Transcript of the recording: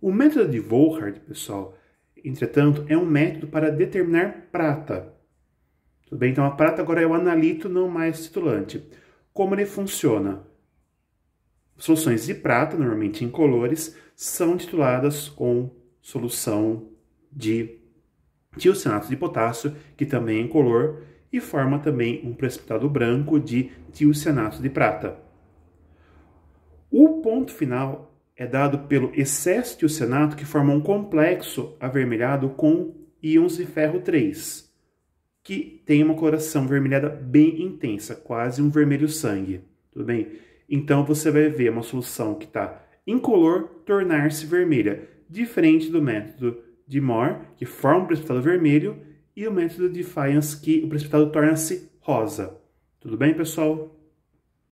O método de Volhard, pessoal, entretanto, é um método para determinar prata. Tudo bem? Então a prata agora é o analito não mais titulante. Como ele funciona? Soluções de prata, normalmente incolores, são tituladas com solução de tiocianato de potássio, que também é incolor, e forma também um precipitado branco de tiocianato de prata. O ponto final é dado pelo excesso de oceanato que forma um complexo avermelhado com íons de ferro 3, que tem uma coloração vermelhada bem intensa, quase um vermelho sangue, tudo bem? Então você vai ver uma solução que está incolor tornar-se vermelha, diferente do método de Moore, que forma um precipitado vermelho, e o método de Fiance, que o precipitado torna-se rosa. Tudo bem, pessoal?